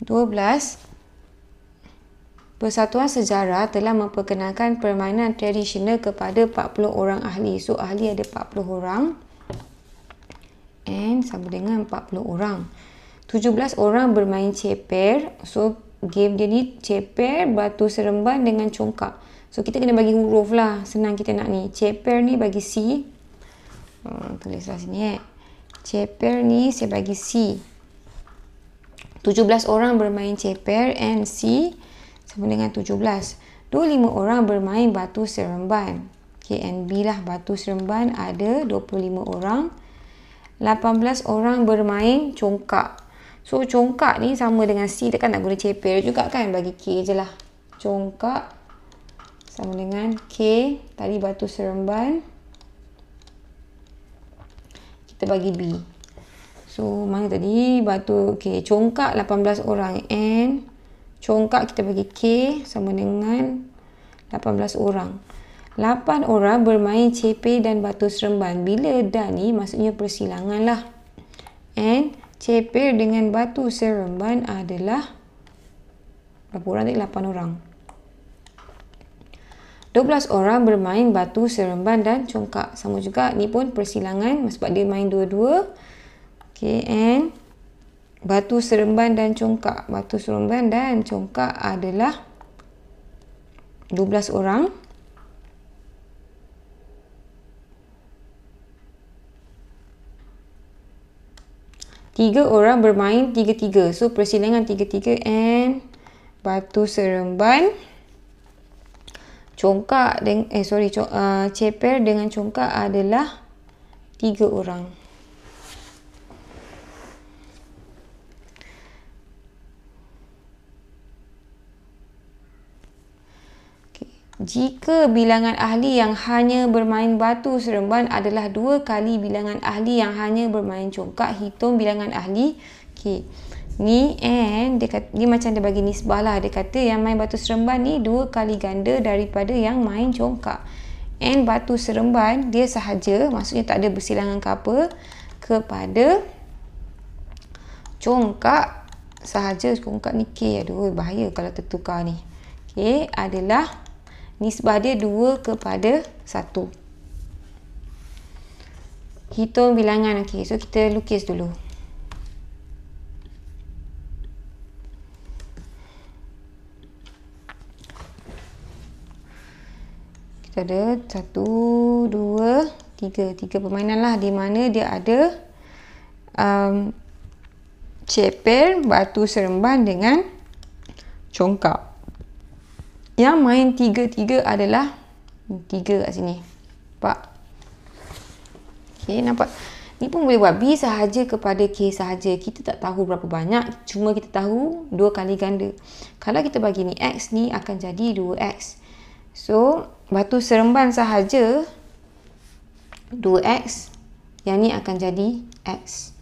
12 Persatuan sejarah telah memperkenalkan permainan tradisional kepada 40 orang ahli. So ahli ada 40 orang. And sama dengan 40 orang. 17 orang bermain ceper. So game dia ni ceper, batu seremban dengan congkak. So kita kena bagi huruf lah. Senang kita nak ni. Ceper ni bagi C. Hmm, tulislah sini eh. Ceper ni saya bagi C. 17 orang bermain ceper and C sama dengan 17. 25 orang bermain batu seremban. Okay, and B lah batu seremban ada 25 orang. 18 orang bermain congkak. So, congkak ni sama dengan C. Dia kan nak guna ceper juga kan. Bagi K je lah. Congkak sama dengan K. Tadi batu seremban. Kita bagi B. So mana tadi batu okey congkak 18 orang n congkak kita bagi k sama dengan 18 orang. 8 orang bermain CP dan batu seremban. Bila dan ni maksudnya persilangan lah. And CP dengan batu seremban adalah berapa orang tadi? 8 orang. 12 orang bermain batu seremban dan congkak. Sama juga ni pun persilangan sebab dia main dua-dua. Okay, and batu seremban dan congkak. Batu seremban dan congkak adalah 12 orang. Tiga orang bermain tiga-tiga. So, persilangan tiga-tiga and batu seremban. Congkak, dengan eh sorry, uh, ceper dengan congkak adalah tiga orang. jika bilangan ahli yang hanya bermain batu seremban adalah dua kali bilangan ahli yang hanya bermain congkak hitung bilangan ahli okey ni and dia kata, dia macam dia bagi nisbah lah dia kata yang main batu seremban ni dua kali ganda daripada yang main congkak and batu seremban dia sahaja maksudnya tak ada bersilangan ke apa kepada congkak sahaja congkak ni K dua bahaya kalau tertukar ni K adalah nisbah dia 2 kepada 1 hitung bilangan Okay, so kita lukis dulu kita ada 1 2 3 3 permainan lah di mana dia ada um, ceper batu seremban dengan congkak yang main tiga-tiga adalah tiga kat sini nampak Okay, nampak ni pun boleh buat B sahaja kepada K sahaja kita tak tahu berapa banyak cuma kita tahu dua kali ganda kalau kita bagi ni X ni akan jadi 2X so batu seremban sahaja 2X yang ni akan jadi X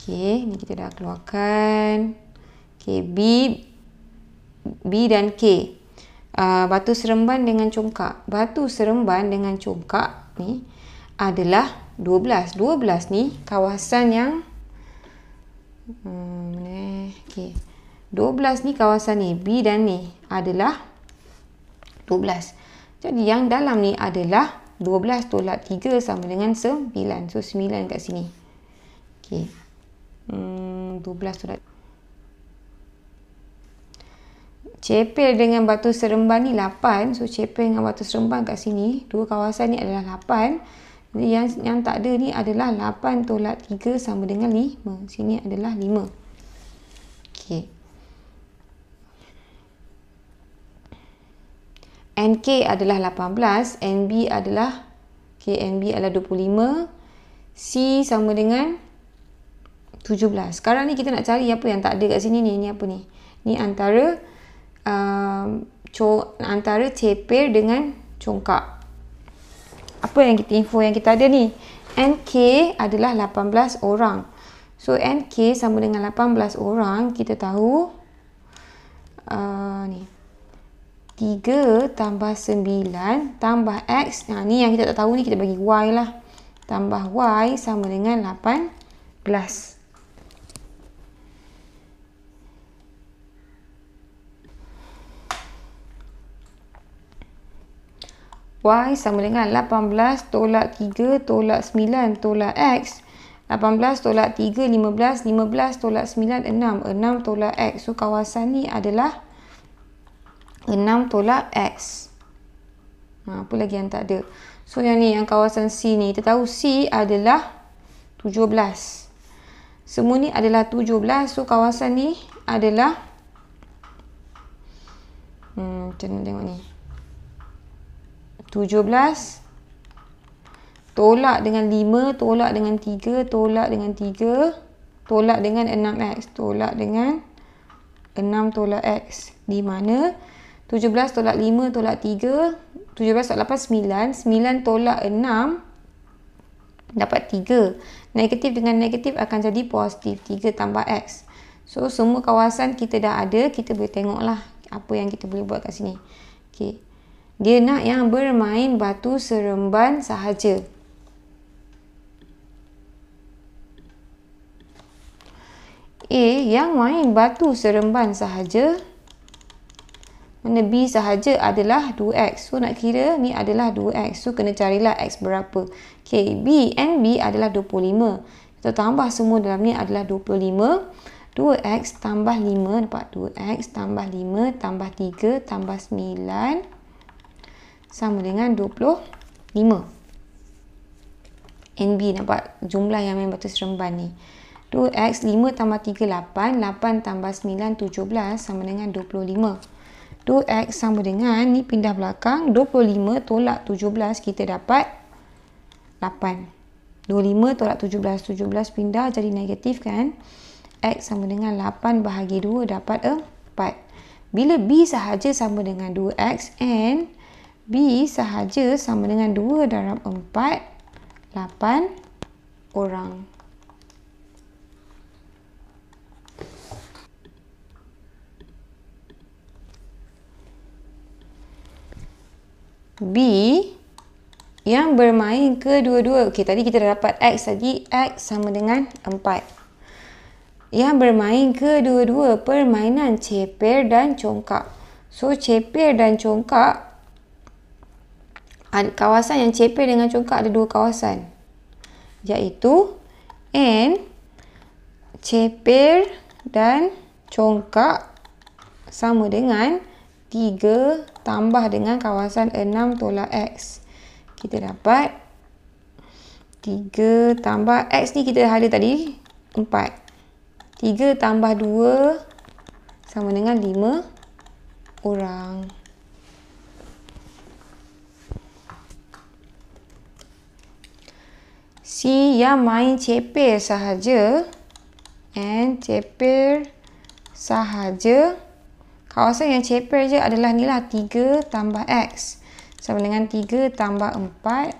Okay, ni kita dah keluarkan ok B B dan K Ah, batu seremban dengan congkak. Batu seremban dengan congkak ni adalah 12. 12 ni kawasan yang hmm, ni, okay. 12 ni kawasan ni B dan ni adalah 12. Jadi yang dalam ni adalah 12 tolak 3 sama dengan 9. So 9 kat sini. Okay. Hmm, 12 tolak 3. Cepil dengan Batu Seremban ni 8. So Cepil dengan Batu Seremban kat sini, dua kawasan ni adalah 8. Yang yang tak ada ni adalah 8 tolak 3 sama dengan 5. Sini adalah 5. Okey. NK adalah 18, NB adalah KNB okay, adalah 25, C sama dengan 17. Sekarang ni kita nak cari apa yang tak ada kat sini ni. Ni apa ni? Ni antara uh, antara tepir dengan congkak. Apa yang kita info yang kita ada ni? NK adalah 18 orang. So NK sama dengan 18 orang kita tahu uh, ni. 3 tambah 9 tambah X. Nah, ni yang kita tak tahu ni kita bagi Y lah. Tambah Y sama dengan 18. y sama dengan 18 tolak 3 tolak 9 tolak x. 18 tolak 3, 15, 15 tolak 9, 6. 6 tolak x. So, kawasan ni adalah 6 tolak x. Ha, apa lagi yang tak ada? So, yang ni, yang kawasan C ni. Kita tahu C adalah 17. Semua ni adalah 17. So, kawasan ni adalah... Hmm, macam mana tengok ni? 17 tolak dengan 5 tolak dengan 3 tolak dengan 3 tolak dengan 6x tolak dengan 6 tolak x di mana 17 tolak 5 tolak 3 17 tolak 8 9 9 tolak 6 dapat 3 negatif dengan negatif akan jadi positif 3 tambah x so semua kawasan kita dah ada kita boleh tengoklah apa yang kita boleh buat kat sini okey dia nak yang bermain batu seremban sahaja. A yang main batu seremban sahaja. Mana B sahaja adalah 2X. So nak kira ni adalah 2X. So kena carilah X berapa. Okay, B and B adalah 25. Kita tambah semua dalam ni adalah 25. 2x tambah 5 nampak 2x tambah 5 tambah 3 tambah sama dengan 25. NB nampak jumlah yang main batas remban ni. 2X 5 tambah 3 8. 8 tambah 9 17 sama dengan 25. 2X sama dengan ni pindah belakang 25 tolak 17 kita dapat 8. 25 tolak 17 17 pindah jadi negatif kan. X sama dengan 8 bahagi 2 dapat 4. Bila B sahaja sama dengan 2X and B sahaja sama dengan 2 darab 4, 8 orang. B yang bermain ke dua dua Okey, tadi kita dah dapat X tadi. X sama dengan 4. Yang bermain kedua-dua permainan ceper dan congkak. So, ceper dan congkak Ha, kawasan yang cepel dengan congkak ada dua kawasan iaitu N cepel dan congkak sama dengan 3 tambah dengan kawasan 6 tolak X kita dapat 3 tambah X ni kita ada tadi 4 3 tambah 2 sama dengan 5 orang C yang main cepir sahaja. And cepir sahaja. Kawasan yang cepir je adalah nilai lah 3 tambah X. Sama dengan 3 tambah 4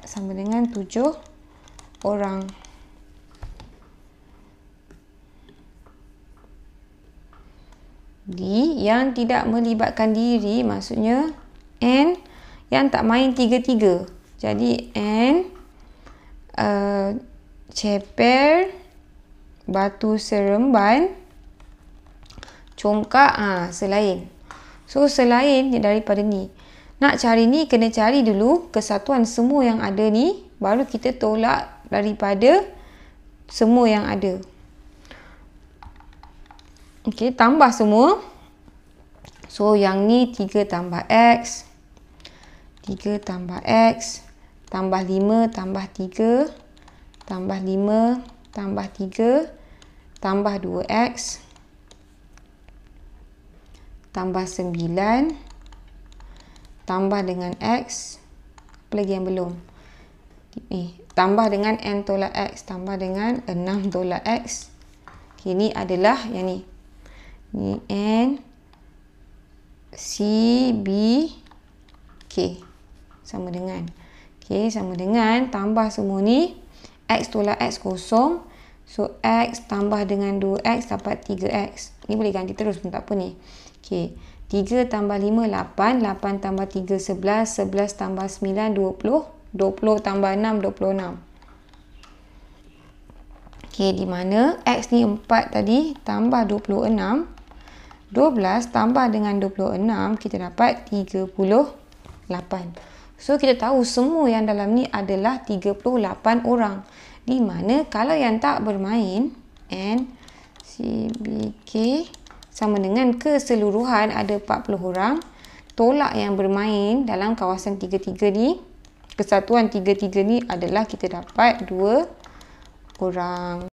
sama dengan 7 orang. D yang tidak melibatkan diri maksudnya N yang tak main 3-3. Jadi N uh, ceper batu seremban congkak ha, selain so selain daripada ni nak cari ni kena cari dulu kesatuan semua yang ada ni baru kita tolak daripada semua yang ada ok tambah semua so yang ni 3 tambah x 3 tambah x 3 tambah x tambah 5 tambah 3 tambah 5 tambah 3 tambah 2x tambah 9 tambah dengan x apa lagi yang belum ni eh, tambah dengan n tolak x tambah dengan 6 tolak x okay, ni adalah yang ni ni n c b k sama dengan Okay, sama dengan tambah semua ni. X tolak X kosong. So, X tambah dengan 2X dapat 3X. Ni boleh ganti terus pun tak apa ni. Okay. 3 tambah 5, 8. 8 tambah 3, 11. 11 tambah 9, 20. 20 tambah 6, 26. Okay, di mana X ni 4 tadi tambah 26. 12 tambah dengan 26, kita dapat 38. 38. So kita tahu semua yang dalam ni adalah 38 orang. Di mana kalau yang tak bermain and CBK sama dengan keseluruhan ada 40 orang. Tolak yang bermain dalam kawasan 33 ni. Kesatuan 33 ni adalah kita dapat 2 orang.